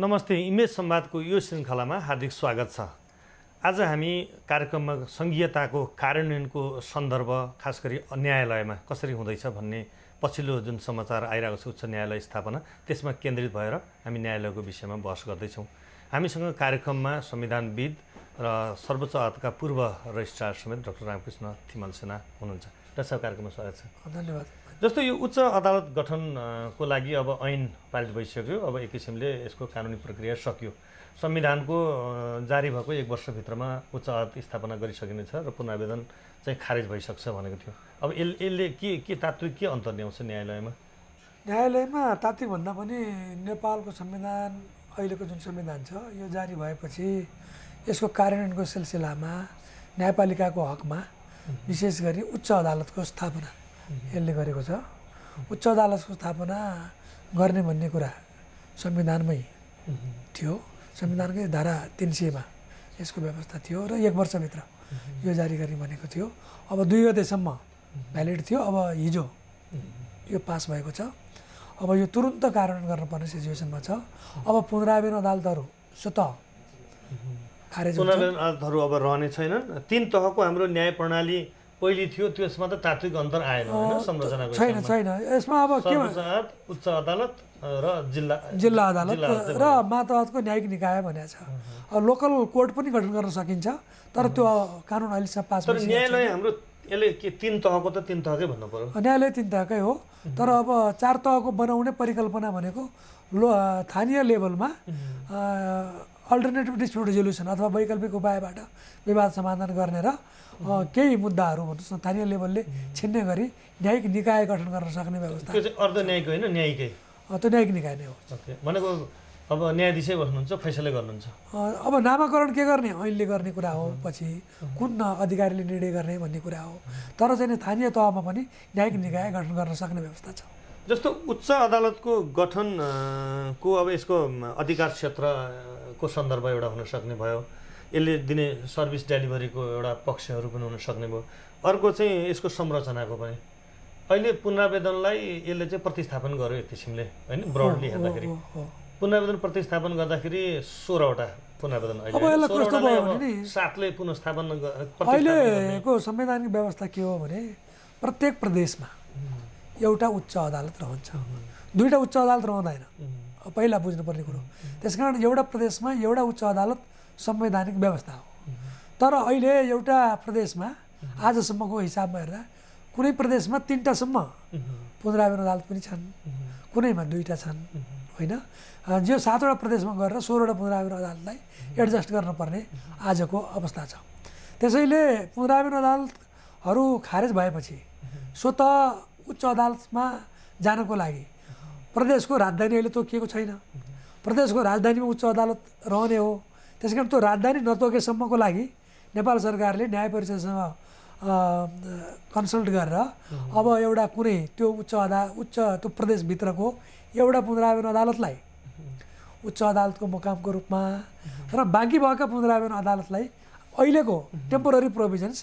नमस्ते इमेज संवादको यो श्रृङ्खलामा हार्दिक स्वागत छ आज हामी कार्यक्रममा सङ्घीयताको कार्यान्वयनको सन्दर्भ खास गरी न्यायालयमा कसरी हुँदैछ भन्ने पछिल्लो जुन समाचार आइरहेको छ उच्च न्यायालय स्थापना त्यसमा केन्द्रित भएर हामी न्यायालयको विषयमा बहस गर्दैछौँ हामीसँग कार्यक्रममा संविधानविद र सर्वोच्च अदालतका पूर्व रजिस्ट्रार समेत डाक्टर रामकृष्ण थिमल सेना हुनुहुन्छ र सरकारकोमा कार्यक्रममा स्वागत छ धन्यवाद जस्तो यो उच्च अदालत गठनको लागि अब ऐन पारित भइसक्यो अब एक किसिमले यसको कानुनी प्रक्रिया सकियो संविधानको जारी भएको एक वर्षभित्रमा उच्च अदालत स्थापना गरिसकिनेछ र पुनर्वेदन चाहिँ खारेज भइसक्छ भनेको थियो अब यसले यसले के के तात्विक के अन्तर ल्याउँछ न्यायालयमा न्यायालयमा तात्विक भन्दा पनि नेपालको संविधान अहिलेको जुन संविधान छ यो जारी भएपछि यसको कार्यान्वयनको सिलसिलामा न्यायपालिकाको हकमा विशेष गरी उच्च अदालतको स्थापना यसले गरेको छ उच्च अदालतको स्थापना गर्ने भन्ने कुरा संविधानमै थियो संविधानकै धारा तिन सयमा यसको व्यवस्था थियो र एक वर्षभित्र यो जारी गर्ने भनेको थियो अब दुई गतेसम्म भ्यालिड थियो अब हिजो यो पास भएको छ अब यो तुरुन्त कार्यान्वयन गर्नुपर्ने सिचुएसनमा छ अब पुनरावेदन अदालतहरू स्वत खारेज अदालतहरू अब रहने छैनन् तिन तहको हाम्रो न्याय प्रणाली पहिले थियो त्यसमा त तात्विक अन्तर आएन संरचनाको छैन छैन यसमा अब के उच्च अदालत र जिल्ला जिल्ला अदालत र मातहतको न्यायिक निकाय भनेको छ लोकल कोर्ट पनि गठन गर्न सकिन्छ तर त्यो कानुन अहिलेसम्म पास तर न्यायालय हाम्रो यसले के तिन तहको त तिन तहकै भन्नु पर्यो न्यायालय तिन तहकै हो तर अब चार तहको बनाउने परिकल्पना भनेको लो स्थानीय लेभलमा अल्टरनेटिभ डिस्प्युट रेजोल्युसन अथवा वैकल्पिक उपायबाट विवाद समाधान गर्ने र केही मुद्दाहरू भन्नुहोस् स्थानीय लेभलले छिन्ने गरी न्यायिक निकाय गठन गर्न सक्ने व्यवस्था अर्ध न्यायिक होइन न्यायिकै त्यो न्यायिक निकाय नै हो भनेको अब न्यायाधीशै बस्नुहुन्छ फैसलै गर्नुहुन्छ अब नामाकरण के गर्ने ऐनले गर्ने कुरा हो पछि कुन अधिकारीले निर्णय गर्ने भन्ने कुरा हो तर चाहिँ स्थानीय तहमा पनि न्यायिक निकाय गठन गर्न सक्ने व्यवस्था छ जस्तो उच्च अदालतको गठन को अब यसको अधिकार क्षेत्र को सन्दर्भ एउटा हुनसक्ने भयो यसले दिने सर्भिस डेलिभरीको एउटा पक्षहरू पनि हुनसक्ने भयो अर्को चाहिँ यसको संरचनाको पनि अहिले पुनरावेदनलाई यसले चाहिँ प्रतिस्थापन गर्यो एक किसिमले होइन ब्रडली हेर्दाखेरि पुनरावेदन प्रतिस्थापन गर्दाखेरि सोह्रवटा पुनरावेदन सातले पुनस्थापन अहिलेको संवैधानिक व्यवस्था के हो भने प्रत्येक प्रदेशमा एउटा उच्च अदालत रहन्छ दुईवटा उच्च अदालत रहँदैन पहिला बुझ्नुपर्ने कुरो त्यस कारण एउटा प्रदेशमा एउटा उच्च अदालत संवैधानिक व्यवस्था हो तर अहिले एउटा प्रदेशमा आजसम्मको हिसाबमा हेर्दा कुनै प्रदेशमा तिनवटासम्म पुनरावेदन अदालत पनि छन् कुनैमा दुईवटा छन् होइन जो सातवटा प्रदेशमा गएर सोह्रवटा पुनरावेदन अदालतलाई एडजस्ट गर्नुपर्ने आजको अवस्था छ त्यसैले पुनरावेदन अदालतहरू खारेज भएपछि स्वत उच्च अदालतमा जानको लागि प्रदेशको राजधानी अहिले तोकिएको छैन प्रदेशको राजधानीमा उच्च अदालत रहने हो त्यस कारण त्यो राजधानी नतोकेसम्मको लागि नेपाल सरकारले न्याय परिषदसँग कन्सल्ट गरेर अब एउटा कुनै त्यो उच्च अदा उच्च त्यो प्रदेशभित्रको एउटा पुनरावेदन अदालतलाई उच्च अदालतको मुकामको रूपमा र बाँकी भएका पुनरावेदन अदालतलाई अहिलेको टेम्पोररी प्रोभिजन्स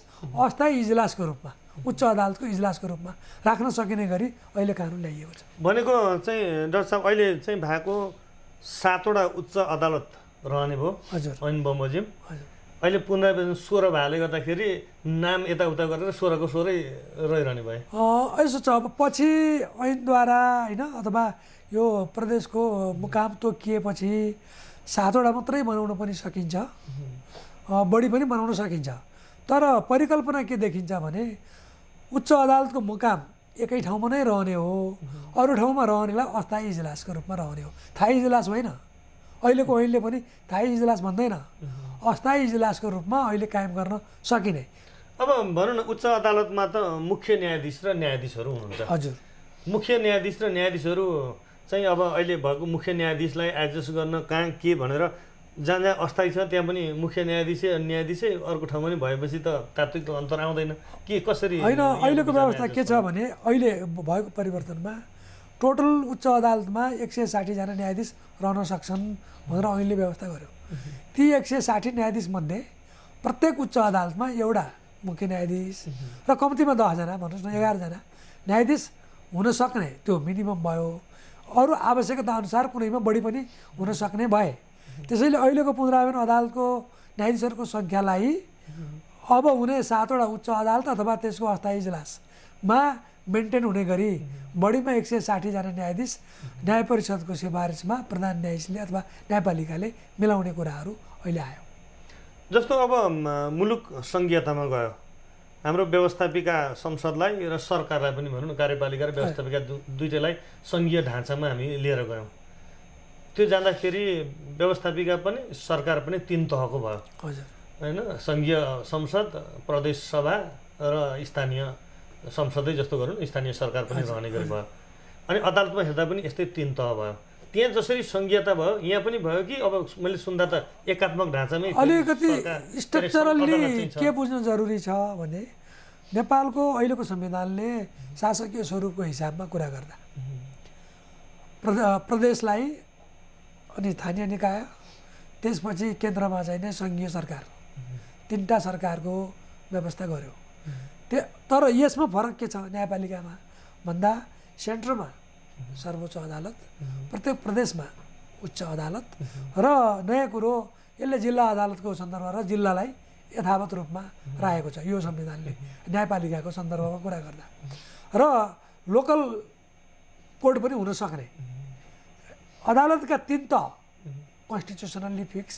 अस्थायी इजलासको रूपमा उच्च अदालतको इजलासको रूपमा राख्न सकिने गरी अहिले कानुन ल्याइएको छ भनेको चाहिँ डाक्टर साहब अहिले चाहिँ भएको सातवटा उच्च अदालत रहने भयो हजुर ऐन बमोजिम हजुर अहिले पुनरावेदन सोह्र भएकोले गर्दाखेरि नाम यताउता गरेर सोह्रको सोह्रै रहिरहने भयो यसो छ अब पछि ऐनद्वारा होइन अथवा यो प्रदेशको मुकाम तोकिएपछि सातवटा मात्रै बनाउन पनि सकिन्छ बढी पनि बनाउन सकिन्छ तर परिकल्पना के देखिन्छ भने उच्च अदालतको मुकाम एकै ठाउँमा नै रहने हो अरू ठाउँमा रहनेलाई अस्थायी इजलासको रूपमा रहने हो थायी इजलास होइन अहिलेको अहिले पनि थायी इजलास भन्दैन अस्थायी इजलासको रूपमा अहिले कायम गर्न सकिने अब भनौँ न उच्च अदालतमा त मुख्य न्यायाधीश र न्यायाधीशहरू हुनुहुन्छ हजुर मुख्य न्यायाधीश र न्यायाधीशहरू चाहिँ अब अहिले भएको मुख्य न्यायाधीशलाई एडजस्ट गर्न कहाँ के भनेर जहाँ जहाँ अस्थायी छ त्यहाँ पनि मुख्य न्यायाधीश अनि न्यायाधीशै अर्को ठाउँमा पनि भएपछि त तात्विक अन्तर आउँदैन के कसरी होइन अहिलेको व्यवस्था के छ भने अहिले भएको परिवर्तनमा टोटल उच्च अदालतमा एक सय साठीजना न्यायाधीश रहन सक्छन् भनेर अहिले व्यवस्था गर्यो ती एक सय साठी न्यायाधीशमध्ये प्रत्येक उच्च अदालतमा एउटा मुख्य न्यायाधीश र कम्तीमा दसजना भन्नुहोस् न एघारजना न्यायाधीश हुन सक्ने त्यो मिनिमम भयो अरू आवश्यकताअनुसार कुनैमा बढी पनि हुन सक्ने भए त्यसैले अहिलेको पुनरावेदन अदालतको न्यायाधीशहरूको सङ्ख्यालाई अब हुने सातवटा उच्च अदालत अथवा त्यसको अस्थायी इजलासमा मेन्टेन हुने गरी बढीमा एक सय साठीजना न्यायाधीश न्याय परिषदको सिफारिसमा प्रधान न्यायाधीशले अथवा न्यायपालिकाले मिलाउने कुराहरू अहिले आयो जस्तो अब मुलुक सङ्घीयतामा गयो हाम्रो व्यवस्थापिका संसदलाई र सरकारलाई पनि भनौँ न कार्यपालिका र व्यवस्थापिका दुइटैलाई सङ्घीय ढाँचामा हामी लिएर गयौँ त्यो जाँदाखेरि व्यवस्थापिका पनि सरकार पनि तिन तहको भयो हजुर होइन सङ्घीय संसद प्रदेश सभा र स्थानीय संसदै जस्तो गरौँ स्थानीय सरकार पनि रहने गरी भयो अनि अदालतमा हेर्दा पनि यस्तै तिन तह भयो त्यहाँ जसरी सङ्घीयता भयो यहाँ पनि भयो कि अब मैले सुन्दा त एकात्मक ढाँचामै अलिकति स्ट्रक्चरली के बुझ्नु जरुरी छ भने नेपालको अहिलेको संविधानले शासकीय स्वरूपको हिसाबमा कुरा गर्दा प्रदेशलाई अनि स्थानीय निकाय त्यसपछि केन्द्रमा चाहिँ नै सङ्घीय सरकार तिनवटा सरकारको व्यवस्था गर्यो त्यो तर यसमा फरक के छ न्यायपालिकामा भन्दा सेन्टरमा सर्वोच्च अदालत प्रत्येक प्रदेशमा उच्च अदालत र नयाँ कुरो यसले जिल्ला अदालतको सन्दर्भ र जिल्लालाई यथावत रूपमा राखेको छ यो संविधानले न्यायपालिकाको सन्दर्भमा कुरा गर्दा र लोकल कोर्ट पनि हुन सक्ने अदालतका तिन त कन्स्टिट्युसनल्ली फिक्स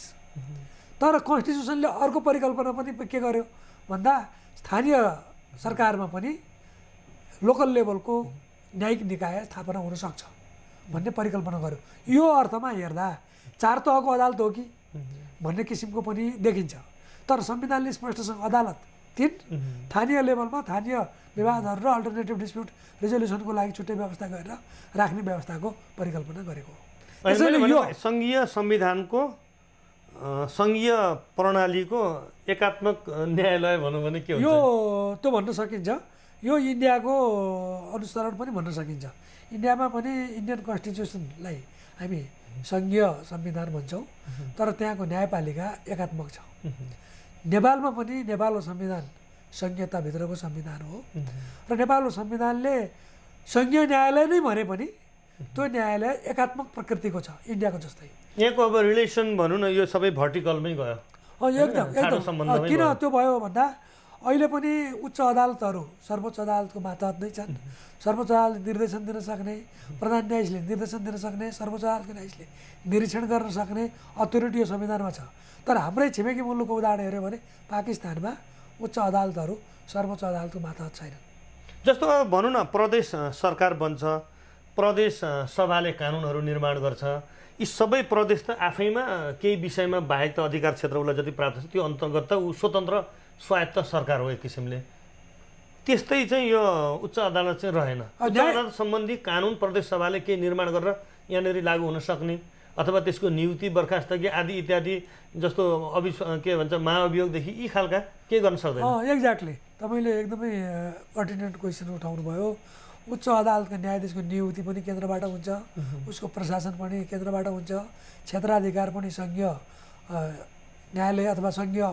तर कन्स्टिट्युसनले अर्को परिकल्पना पनि के गर्यो भन्दा स्थानीय सरकारमा पनि लोकल लेभलको न्यायिक निकाय स्थापना हुनसक्छ भन्ने परिकल्पना गर्यो यो अर्थमा हेर्दा चार तहको अदालत हो कि भन्ने किसिमको पनि देखिन्छ तर संविधानले स्पष्टसँग अदालत तिन स्थानीय लेभलमा स्थानीय विवादहरू र अल्टरनेटिभ डिस्प्युट रिजोल्युसनको लागि छुट्टै व्यवस्था गरेर राख्ने व्यवस्थाको परिकल्पना गरेको हो यो सङ्घीय संविधानको सङ्घीय प्रणालीको एकात्मक न्यायालय भनौँ भने के यो त्यो भन्न सकिन्छ यो इन्डियाको अनुसरण पनि भन्न सकिन्छ इन्डियामा पनि इन्डियन कन्स्टिट्युसनलाई हामी सङ्घीय संविधान भन्छौँ तर त्यहाँको न्यायपालिका एकात्मक छ नेपालमा पनि नेपालको संविधान सङ्घीयताभित्रको संविधान हो र नेपालको संविधानले सङ्घीय न्यायालय नै भने पनि त्यो न्यायालय एकात्मक प्रकृतिको छ इन्डियाको जस्तै यहाँको अब रिलेसन भनौँ न यो सबै भर्टिकलमै गयो एकदम एकदम किन त्यो भयो भन्दा अहिले पनि उच्च अदालतहरू सर्वोच्च अदालतको मातहत नै छन् सर्वोच्च अदालतले निर्देशन दिन सक्ने प्रधान न्यायाधीशले निर्देशन दिन सक्ने सर्वोच्च अदालतको न्यायाधीशले निरीक्षण गर्न सक्ने अथोरिटी यो संविधानमा छ तर हाम्रै छिमेकी मुलुकको उदाहरण हेऱ्यो भने पाकिस्तानमा उच्च अदालतहरू सर्वोच्च अदालतको मातहत छैनन् जस्तो भनौँ न प्रदेश सरकार बन्छ प्रदेश सभाले कानुनहरू निर्माण गर्छ यी सबै प्रदेश त आफैमा केही विषयमा बाहेक त अधिकार क्षेत्र उसलाई जति प्राप्त छ त्यो अन्तर्गत त ऊ स्वतन्त्र स्वायत्त सरकार हो एक किसिमले त्यस्तै चाहिँ यो उच्च अदालत चाहिँ रहेन उच्च अदालत सम्बन्धी कानुन प्रदेश सभाले केही निर्माण गरेर यहाँनिर लागू हुन सक्ने अथवा त्यसको नियुक्ति बर्खास्तगी आदि इत्यादि जस्तो अभि के भन्छ महाअभियोगदेखि यी खालका के गर्न सक्दैन एक्ज्याक्टली तपाईँले एकदमै पर्टिनेन्ट क्वेसन भयो उच्च अदालतको न्यायाधीशको नियुक्ति पनि केन्द्रबाट हुन्छ उसको प्रशासन पनि केन्द्रबाट हुन्छ क्षेत्राधिकार पनि सङ्घीय न्यायालय अथवा सङ्घीय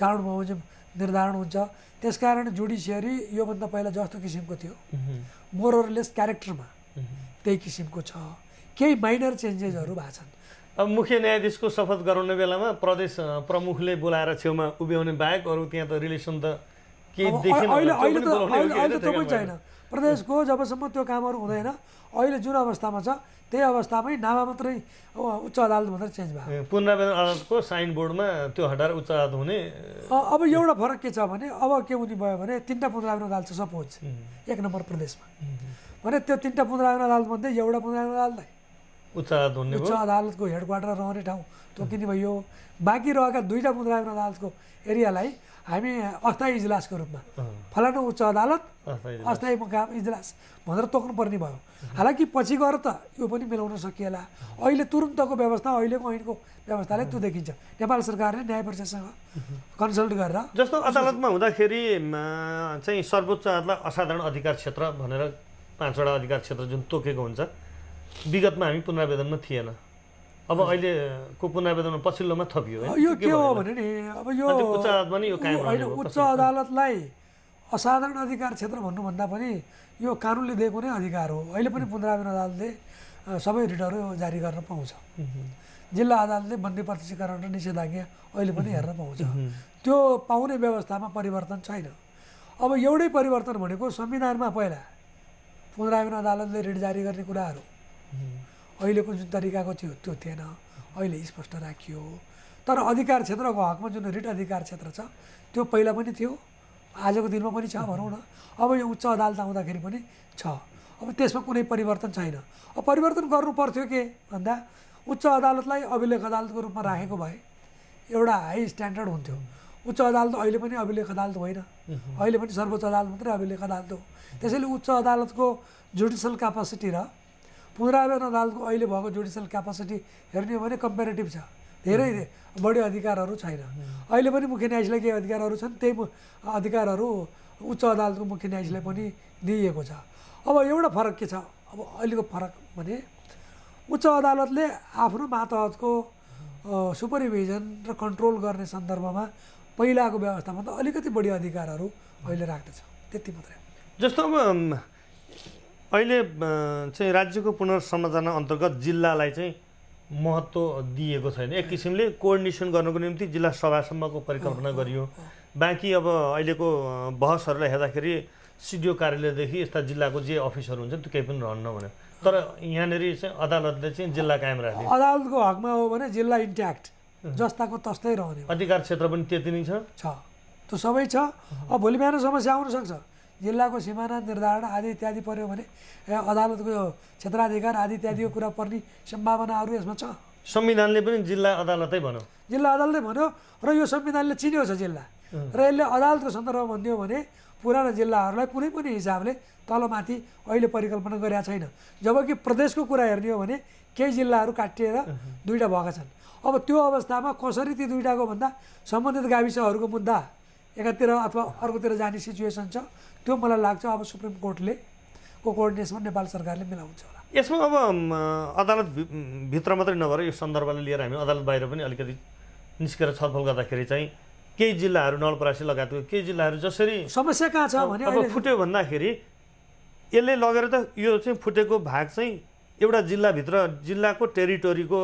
कानुन बमोजिम निर्धारण हुन्छ त्यसकारण जुडिसियरी योभन्दा पहिला जस्तो किसिमको थियो मोरलेस क्यारेक्टरमा त्यही किसिमको छ केही माइनर चेन्जेसहरू भएको छन् अब मुख्य न्यायाधीशको शपथ गराउने बेलामा प्रदेश प्रमुखले बोलाएर छेउमा उभ्याउने बाहेक अरू त्यहाँ त रिलेसन त केही छैन प्रदेशको जबसम्म त्यो कामहरू हुँदैन अहिले जुन अवस्थामा छ त्यही अवस्थामै नामा मात्रै उच्च अदालत मात्रै चेन्ज भयो पुनरावेदन अदालतको साइन बोर्डमा त्यो हटाएर उच्च अदालत हुने अब एउटा फरक के छ भने अब के हुने भयो भने तिनवटा पुनरावेदन अदालत छ सपोज एक नम्बर प्रदेशमा भने त्यो तिनवटा पुनरावेदन अदालतमध्ये एउटा पुनरावेदन अदालतलाई उच्च अदालत हुने उच्च अदालतको हेड क्वार्टर रहने ठाउँ तोकिने भयो बाँकी रहेका दुईवटा पुनरावेदन अदालतको एरियालाई हामी अस्थायी इजलासको रूपमा फलानु उच्च अदालत अस्थायी मुकाम इजलास भनेर तोक्नुपर्ने भयो हालाकि पछि गएर त यो पनि मिलाउन सकिएला अहिले तुरुन्तको व्यवस्था अहिलेको ऐनको व्यवस्थाले त्यो देखिन्छ नेपाल सरकारले न्याय प्रशासनसँग कन्सल्ट गरेर जस्तो अदालतमा हुँदाखेरि चाहिँ सर्वोच्च अदालत असाधारण अधिकार क्षेत्र भनेर पाँचवटा अधिकार क्षेत्र जुन तोकेको हुन्छ विगतमा हामी पुनरावेदनमा थिएन अब अहिलेको पुनरावेदनमा पछिल्लोमा थपियो यो के हो भने नि अब यो उच्च अदालतमा नि यो होइन उच्च अदालतलाई असाधारण अधिकार क्षेत्र भन्नुभन्दा पनि यो कानुनले दिएको नै अधिकार हो अहिले पनि पुनरावेदन अदालतले सबै रिटहरू जारी गर्न पाउँछ जिल्ला अदालतले बन्दी प्रत्यक्षीकरण र निषेधाज्ञा अहिले पनि हेर्न पाउँछ त्यो पाउने व्यवस्थामा परिवर्तन छैन अब एउटै परिवर्तन भनेको संविधानमा पहिला पुनरावेदन अदालतले रिट जारी गर्ने कुराहरू अहिलेको जुन तरिकाको थियो त्यो थिएन अहिले स्पष्ट राखियो तर अधिकार क्षेत्रको हकमा जुन रिट अधिकार क्षेत्र छ त्यो पहिला पनि थियो आजको दिनमा पनि छ भनौँ न अब यो उच्च अदालत आउँदाखेरि पनि छ अब त्यसमा कुनै परिवर्तन छैन अब परिवर्तन गर्नु पर्थ्यो के भन्दा उच्च अदालतलाई अभिलेख अदालतको रूपमा राखेको भए एउटा हाई स्ट्यान्डर्ड हुन्थ्यो उच्च अदालत अहिले पनि अभिलेख अदालत होइन अहिले पनि सर्वोच्च अदालत मात्रै अभिलेख अदालत हो त्यसैले उच्च अदालतको जुडिसियल क्यापासिटी र पुनरावरण अदालतको अहिले भएको जुडिसियल क्यापासिटी हेर्ने हो भने कम्पेरिटिभ छ धेरै बढी अधिकारहरू छैन अहिले पनि मुख्य न्यायाधीशलाई केही अधिकारहरू छन् त्यही अधिकारहरू उच्च अदालतको मुख्य न्यायाधीशलाई पनि दिइएको छ अब एउटा फरक के छ अब अहिलेको फरक भने उच्च अदालतले आफ्नो मातहतको सुपरिभिजन र कन्ट्रोल गर्ने सन्दर्भमा पहिलाको व्यवस्थामा त अलिकति बढी अधिकारहरू अहिले राख्दछ त्यति मात्रै जस्तो अब अहिले चाहिँ राज्यको पुनर्संरचना अन्तर्गत जिल्लालाई चाहिँ महत्त्व दिएको छैन एक किसिमले कोअर्डिनेसन गर्नको निम्ति जिल्ला सभासम्मको परिकल्पना गरियो बाँकी अब अहिलेको बहसहरूलाई हेर्दाखेरि सिडिओ कार्यालयदेखि यस्ता जिल्लाको जे अफिसहरू हुन्छ त्यो केही पनि रहन्न भन्यो तर यहाँनिर चाहिँ अदालतले चाहिँ जिल्ला कायम राख्यो अदालतको हकमा हो भने जिल्ला इन्ट्याक्ट जस्ताको तस्तै रहने अधिकार क्षेत्र पनि त्यति नै छ त्यो सबै छ अब भोलि बिहान समस्या सक्छ जिल्लाको सिमाना निर्धारण आदि इत्यादि पऱ्यो भने अदालतको क्षेत्राधिकार आदि इत्यादिको कुरा पर्ने सम्भावनाहरू यसमा छ संविधानले पनि जिल्ला अदालतै भन्यो जिल्ला अदालतै भन्यो र यो संविधानले चिन्यो छ जिल्ला र यसले अदालतको सन्दर्भमा भनिदियो भने पुराना जिल्लाहरूलाई कुनै पनि हिसाबले तलमाथि अहिले परिकल्पना गरेका छैन जबकि प्रदेशको कुरा हेर्ने हो भने केही जिल्लाहरू काटिएर दुईवटा भएका छन् अब त्यो अवस्थामा कसरी ती दुईवटाको भन्दा सम्बन्धित गाविसहरूको मुद्दा एकातिर अथवा अर्कोतिर जाने सिचुएसन छ त्यो मलाई लाग्छ अब सुप्रिम कोर्टले को कोर्डिनेसनमा नेपाल सरकारले मिलाउँछ होला यसमा अब अदालत भित्र मात्रै नभएर यो सन्दर्भले लिएर हामी अदालत बाहिर पनि अलिकति निस्केर छलफल गर्दाखेरि चाहिँ केही जिल्लाहरू नवलपरासी लगायतको केही जिल्लाहरू जसरी समस्या कहाँ छ भने अब फुट्यो भन्दाखेरि यसले लगेर त यो चाहिँ फुटेको भाग चाहिँ एउटा जिल्लाभित्र जिल्लाको टेरिटोरीको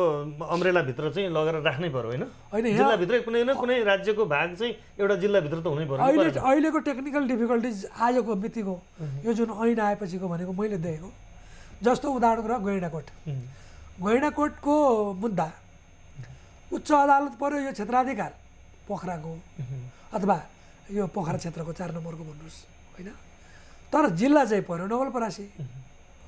अम्रेलाभित्र चाहिँ लगेर राख्नै पऱ्यो होइन होइन जिल्लाभित्रै कुनै न कुनै राज्यको भाग चाहिँ एउटा जिल्लाभित्र त हुनै पर्यो अहिले अहिलेको टेक्निकल डिफिकल्टिज आजको मितिको यो जुन ऐन आएपछिको भनेको मैले देखेको जस्तो उदाहरण कुरा गैँडाकोट गैँडाकोटको मुद्दा उच्च अदालत पऱ्यो यो क्षेत्राधिकार पोखराको अथवा यो पोखरा क्षेत्रको चार नम्बरको भन्नुहोस् होइन तर जिल्ला चाहिँ पऱ्यो नवलपरासी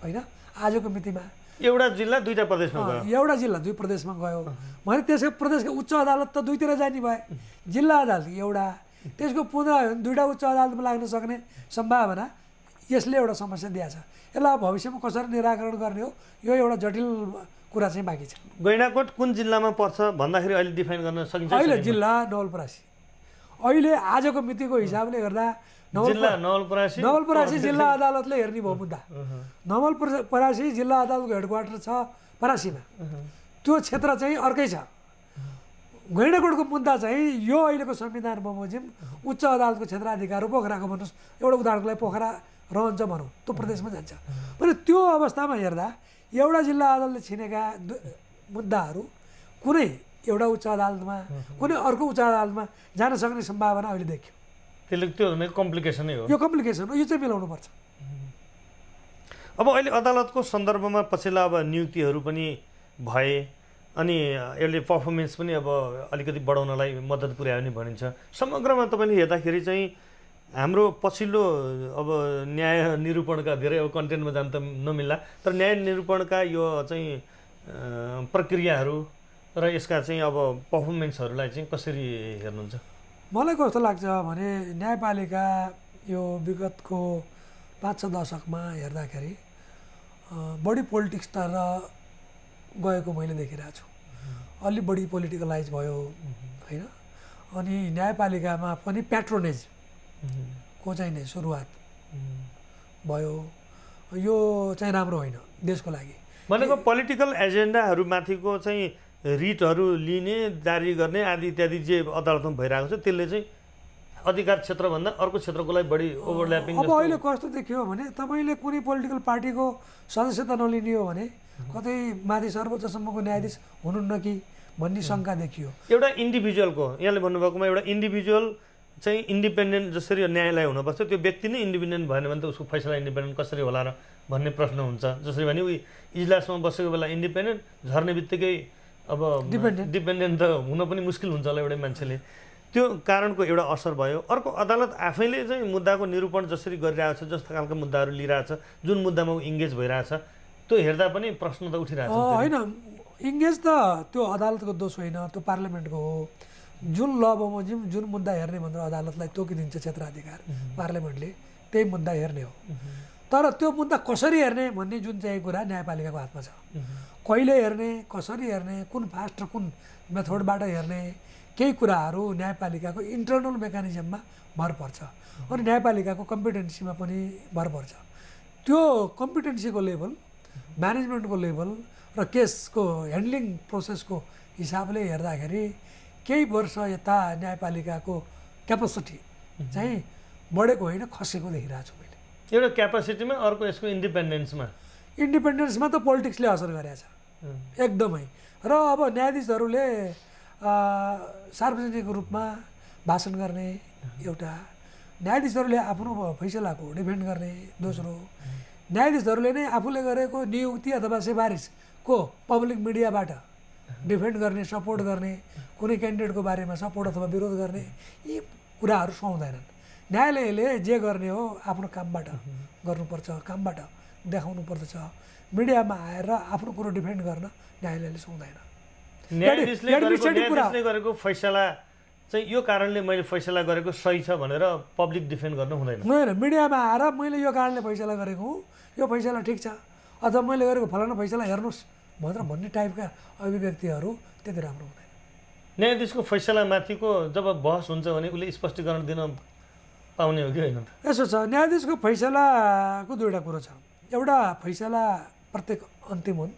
होइन आजको मितिमा एउटा जिल्ला दुईवटा प्रदेशमा गयो एउटा जिल्ला दुई प्रदेशमा गयो भने त्यसको प्रदेशको उच्च अदालत त दुईतिर जाने भए जिल्ला अदालत एउटा त्यसको पुनः दुईवटा उच्च अदालतमा लाग्न सक्ने सम्भावना यसले एउटा समस्या दिएको छ यसलाई भविष्यमा कसरी निराकरण गर्ने हो यो एउटा जटिल कुरा चाहिँ बाँकी छ गैँडाकोट कुन जिल्लामा पर्छ भन्दाखेरि अहिले डिफाइन गर्न सकिन्छ अहिले जिल्ला नवलपरासी अहिले आजको मितिको हिसाबले गर्दा नवलपरासी नवलपरासी जिल्ला अदालतले हेर्ने भयो मुद्दा नवल परासी जिल्ला अदालतको हेड क्वार्टर छ परासीमा त्यो क्षेत्र चाहिँ अर्कै छ गैँडाकोटको मुद्दा चाहिँ यो अहिलेको संविधान बमोजिम उच्च अदालतको क्षेत्राधिकार पोखराको भन्नुहोस् एउटा उदाहरणको लागि पोखरा रहन्छ भनौँ त्यो प्रदेशमा जान्छ भने त्यो अवस्थामा हेर्दा एउटा जिल्ला अदालतले छिनेका मुद्दाहरू कुनै एउटा उच्च अदालतमा कुनै अर्को उच्च अदालतमा जान सक्ने सम्भावना अहिले देखियो त्यसले त्यो भनेको कम्प्लिकेसनै हो यो कम्प्लिकेसन यो चाहिँ मिलाउनुपर्छ अब अहिले अदालतको सन्दर्भमा पछिल्ला अब नियुक्तिहरू पनि भए अनि यसले पर्फर्मेन्स पनि अब अलिकति बढाउनलाई मद्दत पुर्यायो भने भनिन्छ समग्रमा तपाईँले हेर्दाखेरि चाहिँ हाम्रो पछिल्लो अब न्याय निरूपणका धेरै अब कन्टेन्टमा जान त नमिल्ला तर न्याय निरूपणका यो चाहिँ प्रक्रियाहरू र यसका चाहिँ अब पर्फर्मेन्सहरूलाई चाहिँ कसरी हेर्नुहुन्छ मलाई कस्तो लाग्छ भने न्यायपालिका यो विगतको पाँच छ दशकमा हेर्दाखेरि बढी तर गएको मैले देखिरहेको छु अलि बढी पोलिटिकलाइज भयो होइन अनि न्यायपालिकामा पनि प्याट्रोनेज को चाहिँ नै सुरुवात भयो यो चाहिँ राम्रो होइन देशको लागि भनेको पोलिटिकल एजेन्डाहरूमाथिको चाहिँ रिटहरू लिने जारी गर्ने आदि इत्यादि जे अदालतमा भइरहेको छ त्यसले चाहिँ अधिकार क्षेत्रभन्दा अर्को क्षेत्रको लागि बढी ओभरल्यापिङ अब अहिले कस्तो देखियो भने तपाईँले कुनै पोलिटिकल पार्टीको सदस्यता नलिने हो भने कतै माथि सर्वोच्चसम्मको न्यायाधीश हुनुहुन्न कि भन्ने शङ्का देखियो एउटा इन्डिभिजुअलको यहाँले भन्नुभएकोमा एउटा इन्डिभिजुअल चाहिँ इन्डिपेन्डेन्ट जसरी न्यायालय हुनुपर्छ त्यो व्यक्ति नै इन्डिपेन्डेन्ट भएन भने त उसको फैसला इन्डिपेन्डेन्ट कसरी होला र भन्ने प्रश्न हुन्छ जसरी भने उयो इजलासमा बसेको बेला इन्डिपेन्डेन्ट झर्ने बित्तिकै अब डिपेन्डेन्ट डिपेन्डेन्ट त हुन पनि मुस्किल हुन्छ होला एउटै मान्छेले त्यो कारणको एउटा असर भयो अर्को अदालत आफैले चाहिँ मुद्दाको निरूपण जसरी गरिरहेको छ जस्तो खालको मुद्दाहरू लिइरहेछ जुन मुद्दामा ऊ इङ्गेज भइरहेछ त्यो हेर्दा पनि प्रश्न त उठिरहेको छ होइन इङ्गेज त त्यो अदालतको दोष होइन त्यो पार्लियामेन्टको हो जुन ल बमोजिम जुन मुद्दा हेर्ने भनेर अदालतलाई तोकिदिन्छ क्षेत्राधिकार पार्लियामेन्टले त्यही मुद्दा हेर्ने हो तर त्यो मुद्दा कसरी हेर्ने भन्ने जुन चाहिँ कुरा न्यायपालिकाको हातमा छ कहिले हेर्ने कसरी हेर्ने कुन फास्ट र कुन मेथोडबाट हेर्ने केही कुराहरू न्यायपालिकाको इन्टर्नल मेकानिजममा भर पर्छ अनि न्यायपालिकाको कम्पिटेन्सीमा पनि भर पर्छ त्यो कम्पिटेन्सीको लेभल म्यानेजमेन्टको लेभल र केसको ह्यान्डलिङ प्रोसेसको हिसाबले हेर्दाखेरि केही वर्ष यता न्यायपालिकाको क्यापेसिटी चाहिँ बढेको होइन खसेको देखिरहेको छु एउटा क्यापासिटीमा अर्को यसको इन्डिपेन्डेन्समा इन्डिपेन्डेन्समा त पोलिटिक्सले असर गरेछ एकदमै र अब न्यायाधीशहरूले सार्वजनिक रूपमा भाषण गर्ने एउटा न्यायाधीशहरूले आफ्नो फैसलाको डिफेन्ड गर्ने दोस्रो न्यायाधीशहरूले नै आफूले गरेको नियुक्ति अथवा सिफारिसको पब्लिक मिडियाबाट डिफेन्ड गर्ने सपोर्ट गर्ने कुनै क्यान्डिडेटको बारेमा सपोर्ट अथवा विरोध गर्ने यी कुराहरू सुहाउँदैनन् न्यायालयले जे गर्ने हो आफ्नो कामबाट गर्नुपर्छ कामबाट देखाउनु पर्दछ मिडियामा आएर आफ्नो कुरो डिफेन्ड गर्न न्यायालयले सुन्दैन गरेको फैसला चाहिँ यो कारणले मैले फैसला गरेको सही छ भनेर पब्लिक डिफेन्ड गर्नु हुँदैन हुँदैन मिडियामा आएर मैले यो कारणले फैसला गरेको हुँ यो फैसला ठिक छ अथवा मैले गरेको फलाना फैसला हेर्नुहोस् भनेर भन्ने टाइपका अभिव्यक्तिहरू त्यति राम्रो हुँदैन न्यायाधीशको फैसलामाथिको जब बहस हुन्छ भने उसले स्पष्टीकरण दिन पाउने हो कि होइन यसो छ न्यायाधीशको फैसलाको दुईवटा कुरो छ एउटा फैसला प्रत्येक अन्तिम हुन्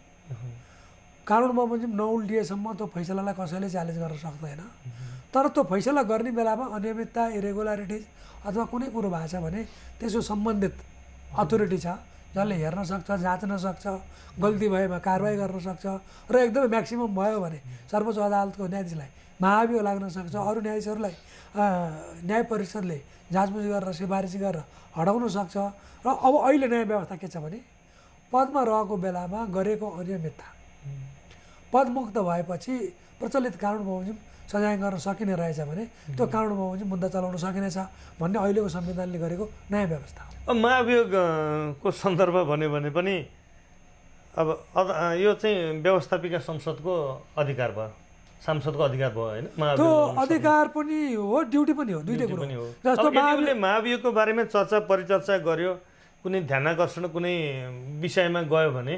कानुनमा पनि नउल्टिएसम्म त्यो फैसलालाई कसैले च्यालेन्ज गर्न सक्दैन तर त्यो फैसला गर्ने बेलामा अनियमितता इरेगुलारिटिज अथवा कुनै कुरो भएको छ भने त्यसको सम्बन्धित अथोरिटी छ जसले हेर्न सक्छ जाँच्न सक्छ गल्ती भएमा कारवाही गर्न सक्छ र एकदमै म्याक्सिमम भयो भने सर्वोच्च अदालतको न्यायाधीशलाई महाभियोग लाग्न सक्छ अरू न्यायाधीशहरूलाई न्याय परिषदले जाँचबुझ गरेर सिफारिस गरेर हटाउन सक्छ र अब अहिले नयाँ व्यवस्था के छ भने पदमा रहेको बेलामा गरेको अनियमितता पदमुक्त भएपछि प्रचलित कानुन बमोजिम सजाय गर्न सकिने रहेछ भने त्यो कानुन बमोजिम मुद्दा चलाउन सकिनेछ भन्ने अहिलेको संविधानले गरेको नयाँ व्यवस्था हो महाभियोगको सन्दर्भ भन्यो भने पनि अब यो चाहिँ व्यवस्थापिका संसदको अधिकार भयो सांसदको अधिकार भयो होइन त्यो अधिकार पनि हो ड्युटी पनि हो दुइटै कुरो जस्तो महाभियोगको बारेमा चर्चा परिचर्चा गर्यो कुनै ध्यानकर्षण कुनै विषयमा गयो भने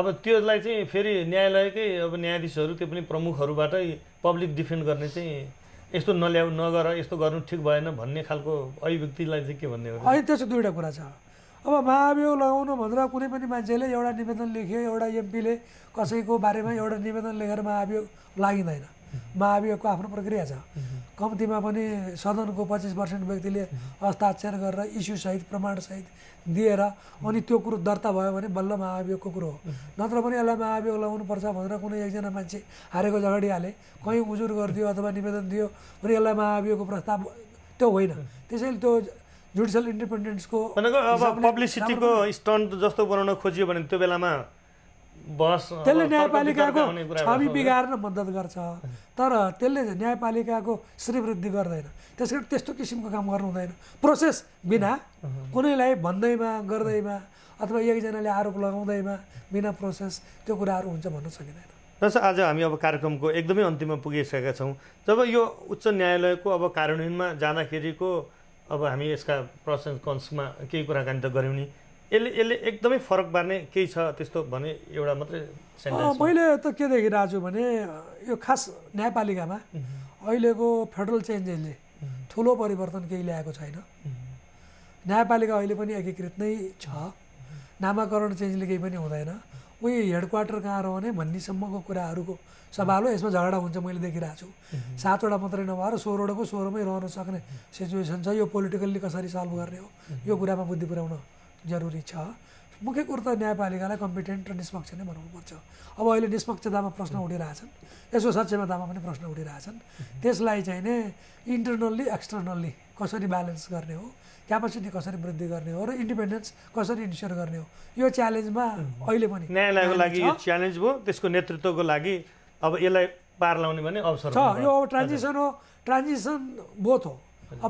अब त्यसलाई चाहिँ फेरि न्यायालयकै अब न्यायाधीशहरू त्यो पनि प्रमुखहरूबाटै पब्लिक डिफेन्ड गर्ने चाहिँ यस्तो नल्याउ नगर यस्तो गर्नु ठिक भएन भन्ने खालको अभिव्यक्तिलाई चाहिँ के भन्ने हो अहिले त्यसो दुईवटा कुरा छ अब महाभियोग लगाउनु भनेर कुनै पनि मान्छेले एउटा निवेदन लेख्यो एउटा एमपीले कसैको बारेमा एउटा निवेदन लेखेर महाभियोग लागिँदैन महाभियोगको आफ्नो प्रक्रिया छ कम्तीमा पनि सदनको पच्चिस पर्सेन्ट व्यक्तिले हस्ताक्षर गरेर इस्युसहित प्रमाणसहित दिएर अनि त्यो कुरो दर्ता भयो भने बल्ल महाभियोगको कुरो हो नत्र पनि यसलाई महाभियोग लगाउनुपर्छ भनेर कुनै एकजना मान्छे हारेको झगडिहाले कहीँ उजुर गरिदियो अथवा निवेदन दियो भने यसलाई महाभियोगको प्रस्ताव त्यो होइन त्यसैले त्यो जुडिसियल इन्डिपेन्डेन्सको भनेको अब पब्लिसिटीको स्टन्ट जस्तो बनाउन खोजियो भने त्यो बेलामा बस त्यसले न्यायपालिकाको छवि बिगार्न मद्दत गर्छ तर त्यसले न्यायपालिकाको श्रीवृद्धि गर्दैन त्यस कारण त्यस्तो किसिमको काम गर्नु हुँदैन प्रोसेस बिना कुनैलाई भन्दैमा गर्दैमा अथवा एकजनाले आरोप लगाउँदैमा बिना प्रोसेस त्यो कुराहरू हुन्छ भन्न सकिँदैन जस आज हामी अब कार्यक्रमको एकदमै अन्तिममा पुगिसकेका छौँ जब यो उच्च न्यायालयको अब कार्यान्वयनमा जाँदाखेरिको अब हामी यसका प्रश्न कन्समा केही कुराकानी त गऱ्यौँ नि यसले यसले एकदमै फरक पार्ने केही छ त्यस्तो भने एउटा मात्रै मैले त के देखिरहेको छु भने यो खास न्यायपालिकामा अहिलेको फेडरल चेन्जेसले ठुलो परिवर्तन केही ल्याएको छैन न्यायपालिका अहिले पनि एकीकृत नै छ नामाकरण चेन्जले केही पनि हुँदैन उयो हेड क्वार्टर कहाँ रहने भन्नेसम्मको कुराहरूको सवाल हो यसमा झगडा हुन्छ मैले देखिरहेको छु सातवटा मात्रै नभएर सोह्रवटाको सोह्रमै रहन सक्ने सिचुएसन छ यो पोलिटिकल्ली कसरी सल्भ गर्ने हो यो कुरामा बुद्धि पुर्याउन जरुरी छ मुख्य कुरो त न्यायपालिकालाई कम्पिटेन्ट र निष्पक्ष नै बनाउनुपर्छ अब अहिले निष्पक्षतामा प्रश्न उठिरहेछन् यसो सक्षमतामा पनि प्रश्न उठिरहेछन् त्यसलाई चाहिँ नै इन्टर्नल्ली एक्सटर्नल्ली कसरी ब्यालेन्स गर्ने हो क्यापासिटी कसरी वृद्धि गर्ने हो र इन्डिपेन्डेन्स कसरी इन्स्योर गर्ने हो यो च्यालेन्जमा mhm. अहिले पनि न्यायालयको लागि यो च्यालेन्ज भयो त्यसको नेतृत्वको लागि अब यसलाई पार लाउने भने अवसर छ यो अब ट्रान्जिसन हो ट्रान्जिसन बोथ हो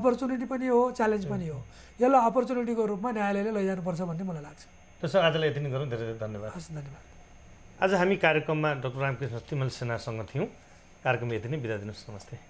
अपर्च्युनिटी पनि हो च्यालेन्ज पनि हो यसलाई अपर्च्युनिटीको रूपमा न्यायालयले लैजानुपर्छ भन्ने मलाई लाग्छ त्यसो आजलाई यति नै गरौँ धेरै धेरै धन्यवाद हस् धन्यवाद आज हामी कार्यक्रममा डक्टर रामकृष्ण तिमल सेनासँग थियौँ कार्यक्रम यति नै बिदा दिनुहोस् नमस्ते